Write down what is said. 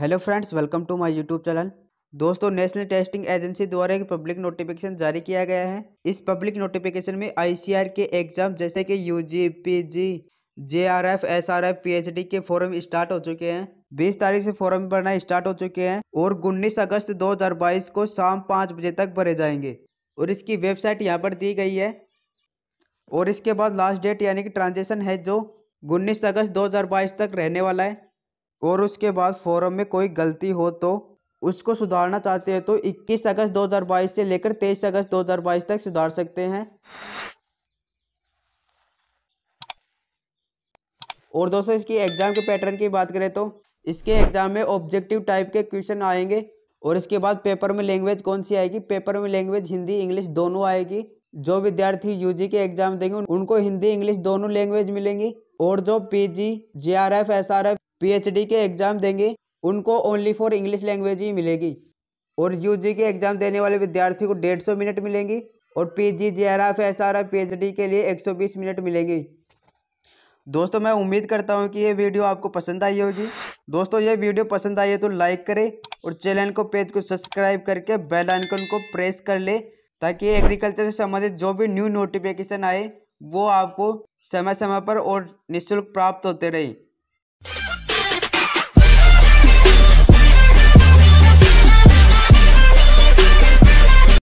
hello friends welcome to my YouTube channel दोस्तों national testing agency द्वारा एक public notification जारी किया गया है इस पब्लिक नोटिफिकेशन में आईसीआर के एग्जाम जैसे कि UG PG JRF SRF PhD के फॉर्म स्टार्ट हो चुके हैं 20 तारीख से फॉर्म भरना स्टार्ट हो चुके हैं और उन्नीस अगस्त दो को शाम पाँच बजे तक भरे जाएंगे और इसकी वेबसाइट यहाँ पर दी गई है और इसके बाद लास्ट डेट यानी कि ट्रांजेक्शन है जो उन्नीस अगस्त दो तक रहने वाला है और उसके बाद फोरम में कोई गलती हो तो उसको सुधारना चाहते हैं तो 21 अगस्त 2022 से लेकर 23 अगस्त 2022 तक सुधार सकते हैं और दोस्तों इसकी एग्ज़ाम के पैटर्न की बात करें तो इसके एग्ज़ाम में ऑब्जेक्टिव टाइप के क्वेश्चन आएंगे और इसके बाद पेपर में लैंग्वेज कौन सी आएगी पेपर में लैंग्वेज हिंदी इंग्लिश दोनों आएगी जो विद्यार्थी यूजी के एग्ज़ाम देंगे उनको हिंदी इंग्लिश दोनों लैंग्वेज मिलेंगी और जो पीजी जीआरएफ एसआरएफ पीएचडी के एग्ज़ाम देंगे उनको ओनली फॉर इंग्लिश लैंग्वेज ही मिलेगी और यूजी के एग्ज़ाम देने वाले विद्यार्थी को डेढ़ सौ मिनट मिलेंगी और पीजी पी एसआरएफ पीएचडी के लिए 120 मिनट मिलेंगी दोस्तों मैं उम्मीद करता हूँ कि ये वीडियो आपको पसंद आई होगी दोस्तों ये वीडियो पसंद आई है तो लाइक करें और चैनल को पेज को सब्सक्राइब करके बेल आइकन को प्रेस कर ले ताकि एग्रीकल्चर से संबंधित जो भी न्यू नोटिफिकेशन आए वो आपको समय समय पर और निःशुल्क प्राप्त होते रहे